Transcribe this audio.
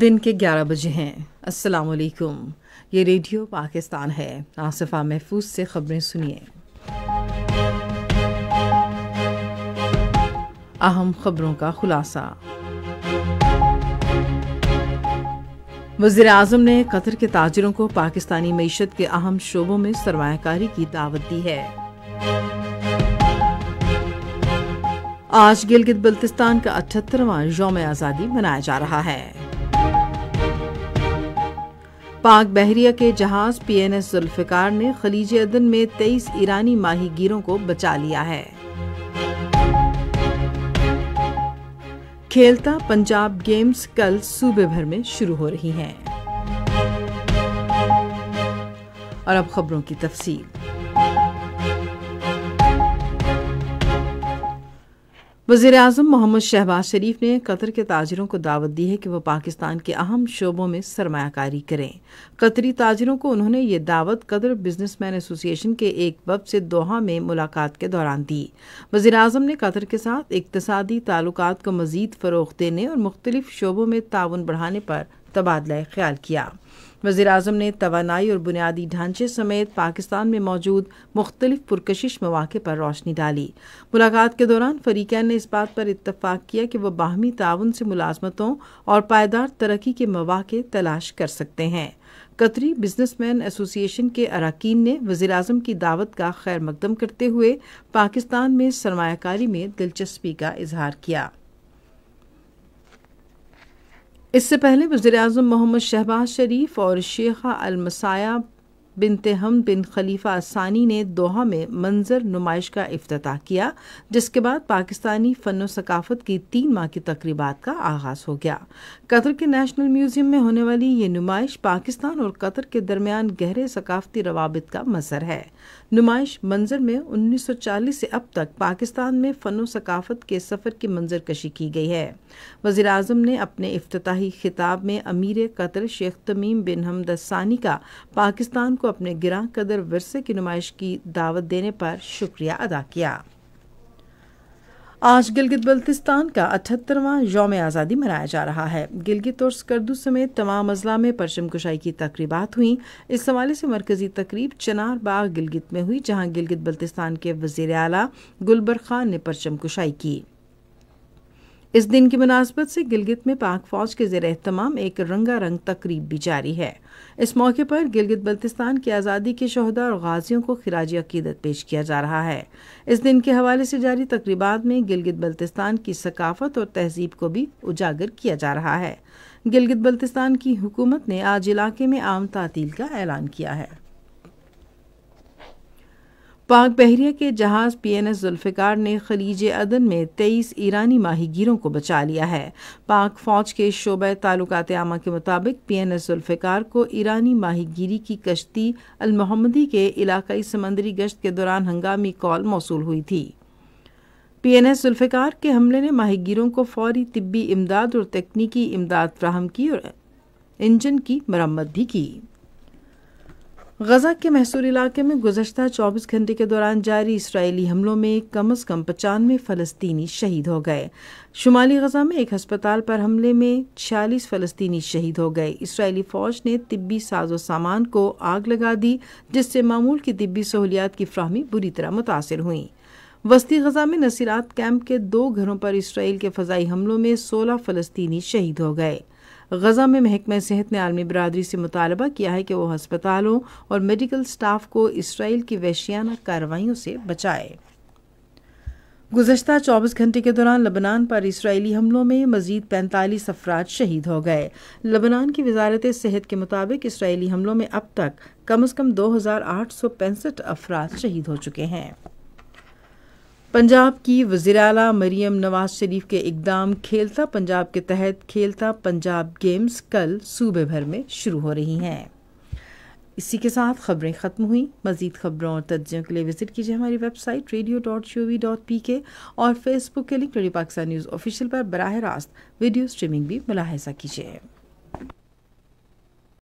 दिन के 11 बजे हैं अस्सलाम वालेकुम ये रेडियो पाकिस्तान है आसफ़ा महफूज से ख़बरें सुनिए अहम खबरों का खुलासा वजीर अजम ने कतर के ताजरों को पाकिस्तानी मीशत के अहम शोबों में सरमाकारी की दावत दी है आज गिलगित बल्तिस्तान का अठहत्तरवां योम आज़ादी मनाया जा रहा है पाक बहरिया के जहाज पीएनएस जुल्फिकार ने खलीज अदन में 23 ईरानी माही गिरों को बचा लिया है खेलता पंजाब गेम्स कल सूबे भर में शुरू हो रही हैं और अब खबरों की तफसील वजीर अजम मोहम्मद शहबाज शरीफ ने कतर के ताजरों को दावत दी है कि वह पाकिस्तान के अहम शोबों में सरमाकारी करें कतरी ताजरों को उन्होंने ये दावत कतर बिजनेस मैन एसोसिएशन के एक वब से दोहा में मुलाकात के दौरान दी वजीर अजम ने कतर के साथ इकतसादी ताल्लुक को मजीद फ़रोग देने और मुख्तलिफ शोबों में ताउन बढ़ाने पर तबादला ख्याल किया वजीर अजम ने तोानाई और बुनियादी ढांचे समेत पाकिस्तान में मौजूद मुख्तलिफ पुरकशिश मौाक़ पर रोशनी डाली मुलाकात के दौरान फरीकैन ने इस बात पर इतफाक़ किया कि वह बाहमी ताउन से मुलाजमतों और पायदार तरक्की के मौाक तलाश कर सकते हैं कतरी बिजनेसमैन एसोसिएशन के अरकान ने वजीर अजम की दावत का खैर मकदम करते हुए पाकिस्तान में सरमाकारी में दिलचस्पी का इजहार किया इससे पहले वजर अजम मोहम्मद शहबाज शरीफ और शेखा अलमसाया बिन हम बिन खलीफा सानी ने दोहा में मंजर नुमाइश का अफ्ताह किया जिसके बाद पाकिस्तानी फ़न सकाफ़त की तीन माह की तकरीबा का आगाज़ हो गया कतर के नेशनल म्यूज़ियम में होने वाली ये नुमाइश पाकिस्तान और कतर के दरमियान गहरे सकाफ़ती रवाबित का मजर है नुमाइश मंजर में 1940 से अब तक पाकिस्तान में फ़न सकाफ़त के सफ़र की मंजर कशी की गई है वज़ी अजम ने अपने अफ्ताही खिताब में अमीर Qatar Sheikh Tamim bin Hamad Thani का पाकिस्तान को अपने ग्रह कदर वरसे की नुमाइश की दावत देने पर शुक्रिया अदा किया आज गिलगित बल्तिस्तान का अठहत्तरवा योम आज़ादी मनाया जा रहा है गिलगित और स्कर्दू समेत तमाम अजला में परचम कुशाई की तकरीबात हुई इस हवाले से मरकजी तकरीब चनार बाग गिलगित में हुई जहां गिलगित बल्तिस्तान के वजीर अला गुलबर खान ने परचम कुशाई की इस दिन की मुनासबत से गिलगित में पाक फौज के जेर एहतमाम एक रंगारंग तकरीब भी जारी है इस मौके पर गिलगित बल्तिस्तान की आज़ादी के शहदा और गाजियों को खराज अकीदत पेश किया जा रहा है इस दिन के हवाले से जारी तकरीबा में गिलगित बल्तिस्तान की सकाफत और तहजीब को भी उजागर किया जा रहा है गिलगित बल्तिस्तान की हुकूमत ने आज इलाके में आम तातील का ऐलान किया है पाक बहरिया के जहाज़ पी एन एस जुल्फ़िकार ने खलीज अदन में तेईस ईरानी माही को बचा लिया है पाक फ़ौज के शोब ताल्लुकात आमा के मुताबिक पी एन एस जुल्फ़िकार को ईरानी माही गिरी की कश्ती अलमोहमदी के इलाकई समंदरी गश्त के दौरान हंगामी कॉल मौसू हुई थी पी एन एस जुल्फ़िकार के हमले ने माही को फौरी तबी इमदाद और तकनीकी इमदाद फ्राहम की और इंजन की मरम्मत भी की गजा के महसूर इलाके में गुजशत 24 घंटे के दौरान जारी इसराइली हमलों में कम अज़ कम पचानवे फ़लस्तीनी शहीद हो गए शुमाली गजा में एक अस्पताल पर हमले में छियालीस फ़लस्तीनी शहीद हो गए इसराइली फ़ौज ने तिब्बी साजो सामान को आग लगा दी जिससे मामूल की तिब्बी सहूलियात की फ्राहमी बुरी तरह मुतासर हुई वस्ती गजा में नसीरात कैंप के दो घरों पर इसराइल के फ़जाई हमलों में सोलह फ़लस्तीनी शहीद हो गए गज़ा में महकमे सेहत ने आलमी बरदरी से मुतालबा किया है कि वह हस्पतालों और मेडिकल स्टाफ को इसराइल की वैशियाना कार्रवाइयों से बचाए गुजशत 24 घंटे के दौरान लबनान पर इसराइली हमलों में मजीद पैंतालीस अफराद शहीद हो गए लबनान की वजारत सेहत के मुताबिक इसराइली हमलों में अब तक कम अज़ कम दो हज़ार आठ सौ पैंसठ अफराद शहीद हो चुके हैं पंजाब की वजीर अला मरीम नवाज शरीफ के इकदाम खेलता पंजाब के तहत खेलता पंजाब गेम्स कल सूबे भर में शुरू हो रही हैं इसी के साथ खबरें ख़त्म हुई मज़ीद खबरों और तजियों के लिए विज़िट कीजिए हमारी website radio dot gov dot P K और फेसबुक के link radio Pakistan news official पर बरह रास्त वीडियो स्ट्रीमिंग भी मुलाहजा कीजिए